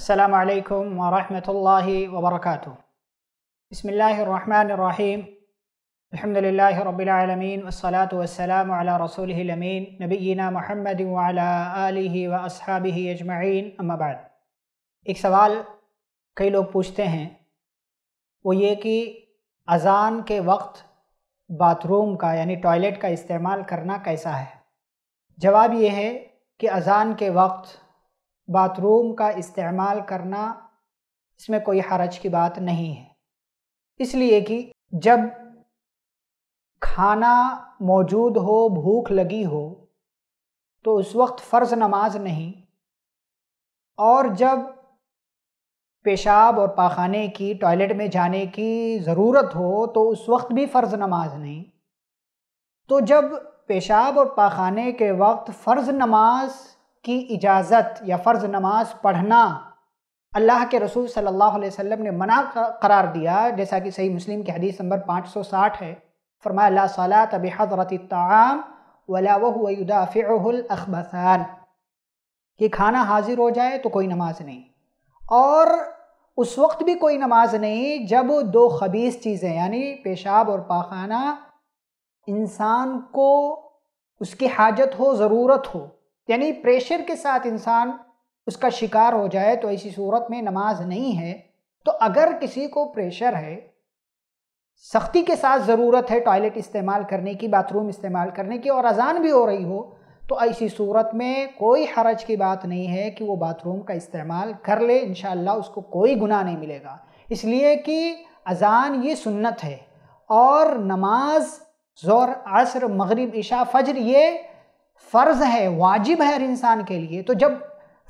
अस्सलाम वालेकुम वरहमतुल्लाहि वबरकातुहू बसमिल्लाहिर्रहमानिर्रहीम अल्हम्दुलिल्लाहि रब्बिल आलमीन वस्सलातु वस्सलामु अला रसूलिहिल अमीन नबीना मुहम्मद व अला आलिहि व अस्हाबिहि अजमईन अम्मा बाद एक सवाल कई लोग पूछते हैं वो ये कि अज़ान के वक्त बाथरूम का यानी टॉयलेट का इस्तेमाल करना कैसा है जवाब ये है कि अज़ान के वक्त बाथरूम का इस्तेमाल करना इसमें कोई हरज की बात नहीं है इसलिए कि जब खाना मौजूद हो भूख लगी हो तो उस वक्त फ़र्ज़ नमाज नहीं और जब पेशाब और पाखाने की टॉयलेट में जाने की ज़रूरत हो तो उस वक्त भी फ़र्ज़ नमाज नहीं तो जब पेशाब और पाखाने के वक्त फ़र्ज़ नमाज की इजाज़त या फ़र्ज़ नमाज पढ़ना अल्लाह के रसूल सल्लल्लाहु अलैहि वसल्लम ने मना करार दिया जैसा कि सही मुस्लिम की हदीस नंबर 560 है फरमाया सलात अब हज़रत ताम वला वहुदाफ़िलखबसान कि खाना हाजिर हो जाए तो कोई नमाज नहीं और उस वक्त भी कोई नमाज नहीं जब दो खबीस चीज़ें यानी पेशाब और पाखाना इंसान को उसकी हाजत हो ज़रूरत हो यानी प्रेशर के साथ इंसान उसका शिकार हो जाए तो ऐसी सूरत में नमाज नहीं है तो अगर किसी को प्रेशर है सख्ती के साथ ज़रूरत है टॉयलेट इस्तेमाल करने की बाथरूम इस्तेमाल करने की और अजान भी हो रही हो तो ऐसी सूरत में कोई हरज की बात नहीं है कि वो बाथरूम का इस्तेमाल कर ले इन उसको कोई गुनाह नहीं मिलेगा इसलिए कि अजान ये सुन्नत है और नमाज ज़ोर असर मग़रब इशा फजर ये फ़र्ज़ है वाजिब है हर इंसान के लिए तो जब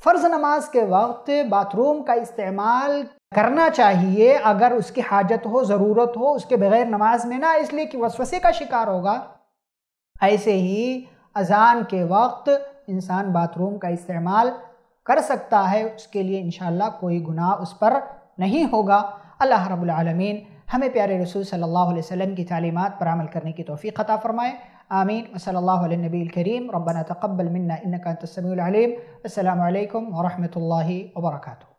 फ़र्ज़ नमाज के वक्त बाथरूम का इस्तेमाल करना चाहिए अगर उसकी हाजत हो ज़रूरत हो उसके बगैर नमाज में ना इसलिए कि वसवसे का शिकार होगा ऐसे ही अजान के वक्त इंसान बाथरूम का इस्तेमाल कर सकता है उसके लिए इन कोई गुनाह उस पर नहीं होगा अल्लाह रब्लमीन हमें प्यारे रसूल सल्लल्लाहु अलैहि वसल्लम की तालीमत पर अमल करने की तोफ़ी ख़ता फ़रमाए آمين وصلى الله على النبي الكريم ربنا تقبل منا إنك أنت السميع العليم السلام عليكم ورحمة الله وبركاته